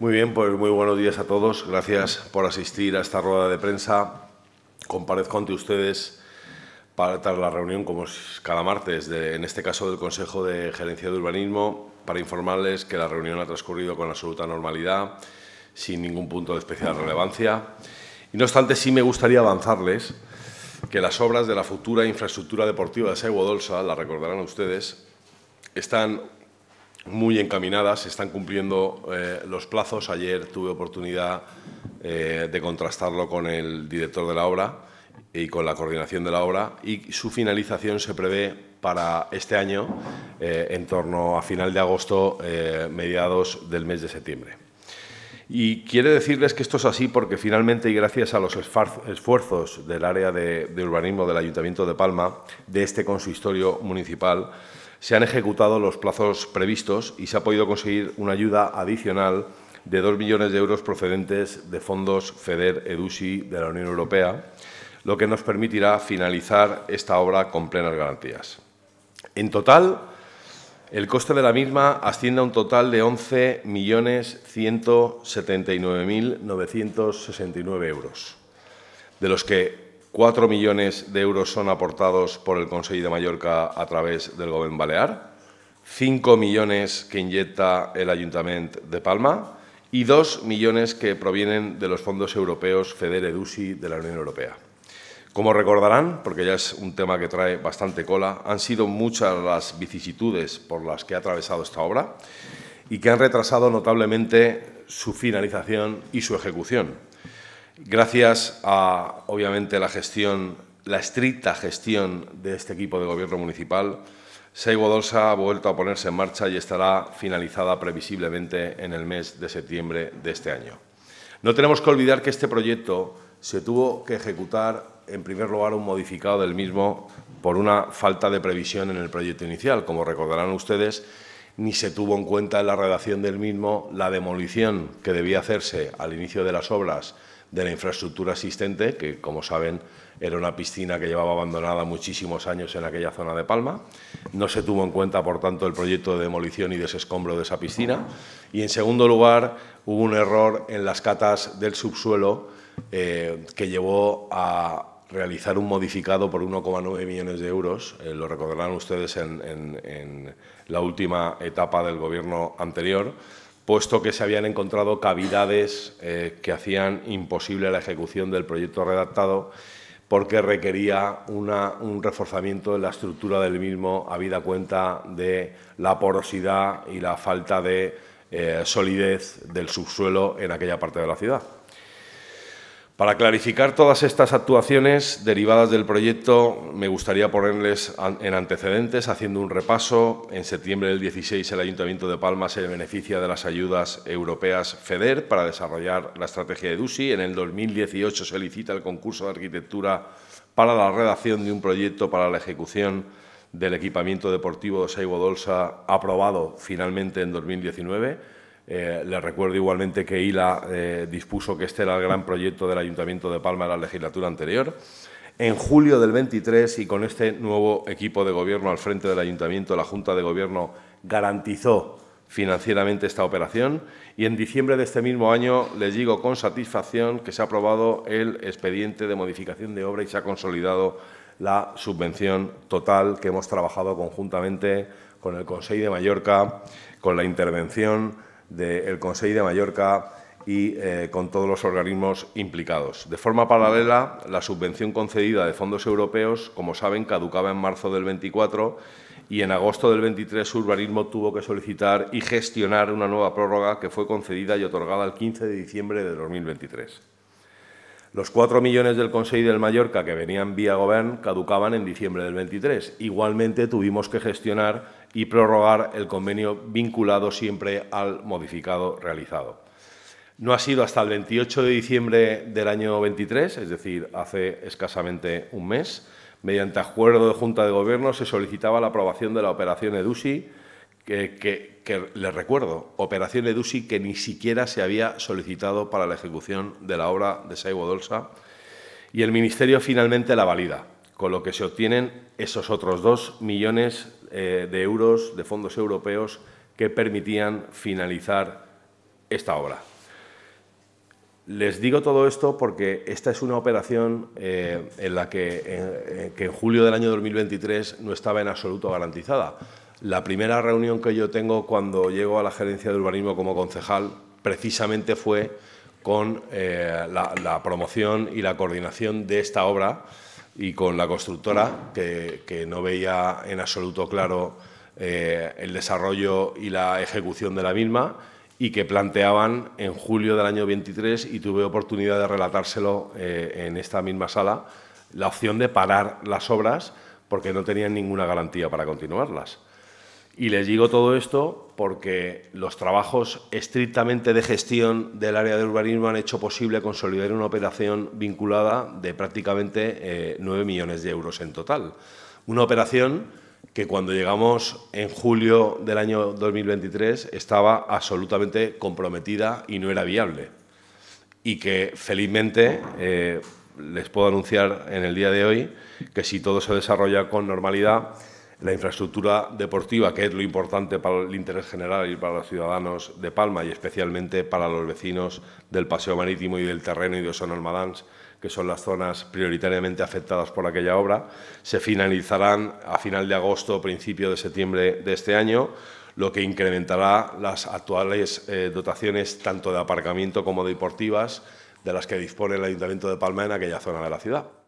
Muy bien, pues muy buenos días a todos. Gracias por asistir a esta rueda de prensa. Comparezco ante ustedes para dar la reunión, como es cada martes, en este caso del Consejo de Gerencia de Urbanismo, para informarles que la reunión ha transcurrido con absoluta normalidad, sin ningún punto de especial relevancia. Y no obstante, sí me gustaría avanzarles que las obras de la futura infraestructura deportiva de Dolsa, la recordarán ustedes, están muy encaminadas, se están cumpliendo eh, los plazos. Ayer tuve oportunidad eh, de contrastarlo con el director de la obra y con la coordinación de la obra y su finalización se prevé para este año eh, en torno a final de agosto, mediados del mes de septiembre. Y quiero decirles que esto es así porque finalmente y gracias a los esfuerzos del área de, de urbanismo del Ayuntamiento de Palma, de este consistorio municipal, se han ejecutado los plazos previstos y se ha podido conseguir una ayuda adicional de 2 millones de euros procedentes de fondos FEDER EDUSI de la Unión Europea, lo que nos permitirá finalizar esta obra con plenas garantías. En total, el coste de la misma asciende a un total de 11.179.969 euros, de los que Cuatro millones de euros son aportados por el Consejo de Mallorca a través del Govern Balear, cinco millones que inyecta el Ayuntamiento de Palma y dos millones que provienen de los fondos europeos FEDER EDUSI de la Unión Europea. Como recordarán, porque ya es un tema que trae bastante cola, han sido muchas las vicisitudes por las que ha atravesado esta obra y que han retrasado notablemente su finalización y su ejecución. Gracias a, obviamente, la gestión, la estricta gestión de este equipo de gobierno municipal, Seibo ha vuelto a ponerse en marcha y estará finalizada previsiblemente en el mes de septiembre de este año. No tenemos que olvidar que este proyecto se tuvo que ejecutar, en primer lugar, un modificado del mismo por una falta de previsión en el proyecto inicial. Como recordarán ustedes, ni se tuvo en cuenta en la redacción del mismo la demolición que debía hacerse al inicio de las obras de la infraestructura existente, que como saben era una piscina que llevaba abandonada muchísimos años en aquella zona de Palma. No se tuvo en cuenta, por tanto, el proyecto de demolición y desescombro de esa piscina. Y, en segundo lugar, hubo un error en las catas del subsuelo eh, que llevó a realizar un modificado por 1,9 millones de euros. Eh, lo recordarán ustedes en la última etapa del gobierno anterior puesto que se habían encontrado cavidades eh, que hacían imposible la ejecución del proyecto redactado porque requería un reforzamiento de la estructura del mismo, habida cuenta de la porosidad y la falta de eh, solidez del subsuelo en aquella parte de la ciudad. Para clarificar todas estas actuaciones derivadas del proyecto, me gustaría ponerles en antecedentes haciendo un repaso. En septiembre del 16, el Ayuntamiento de Palma se beneficia de las ayudas europeas FEDER para desarrollar la estrategia de DUSI. En el 2018 se licita el concurso de arquitectura para la redacción de un proyecto para la ejecución del equipamiento deportivo de Saibo Dolsa, aprobado finalmente en 2019. Eh, les recuerdo igualmente que ILA eh, dispuso que este era el gran proyecto del Ayuntamiento de Palma en la legislatura anterior. En julio del 23, y con este nuevo equipo de gobierno al frente del Ayuntamiento, la Junta de Gobierno garantizó financieramente esta operación y en diciembre de este mismo año les digo con satisfacción que se ha aprobado el expediente de modificación de obra y se ha consolidado la subvención total que hemos trabajado conjuntamente con el Consejo de Mallorca, con la intervención del Consejo de Mallorca y eh, con todos los organismos implicados. De forma paralela, la subvención concedida de fondos europeos, como saben, caducaba en marzo del 24 y en agosto del 23 Urbanismo tuvo que solicitar y gestionar una nueva prórroga que fue concedida y otorgada el 15 de diciembre de 2023. Los cuatro millones del Consejo del Mallorca que venían vía Govern caducaban en diciembre del 23. Igualmente tuvimos que gestionar y prorrogar el convenio vinculado siempre al modificado realizado. No ha sido hasta el 28 de diciembre del año 23, es decir, hace escasamente un mes, mediante acuerdo de Junta de Gobierno se solicitaba la aprobación de la operación EDUSI que, les recuerdo, operación EDUSI que ni siquiera se había solicitado para la ejecución de la obra de Saibo Dolsa y el Ministerio finalmente la valida, con lo que se obtienen esos otros dos millones eh, de euros de fondos europeos que permitían finalizar esta obra. Les digo todo esto porque esta es una operación eh, en la que, eh, que en julio del año 2023 no estaba en absoluto garantizada la primera reunión que yo tengo cuando llego a la gerencia de urbanismo como concejal precisamente fue con eh, la, promoción y la coordinación de esta obra y con la constructora, que, no veía en absoluto claro eh, el desarrollo y la ejecución de la misma y que planteaban en julio del año 23 y tuve oportunidad de relatárselo eh, en esta misma sala, la opción de parar las obras porque no tenían ninguna garantía para continuarlas. Y les digo todo esto porque los trabajos estrictamente de gestión del área de urbanismo han hecho posible consolidar una operación vinculada de prácticamente eh, nueve 9 millones de euros en total. Una operación que cuando llegamos en julio del año 2023 estaba absolutamente comprometida y no era viable. Y que felizmente eh, les puedo anunciar en el día de hoy que si todo se desarrolla con normalidad, la infraestructura deportiva, que es lo importante para el interés general y para los ciudadanos de Palma y especialmente para los vecinos del Paseo Marítimo y del Terreno y de Osona Almadans, que son las zonas prioritariamente afectadas por aquella obra, se finalizarán a final de agosto o principio de septiembre de este año, lo que incrementará las actuales eh, dotaciones tanto de aparcamiento como deportivas de las que dispone el Ayuntamiento de Palma en aquella zona de la ciudad.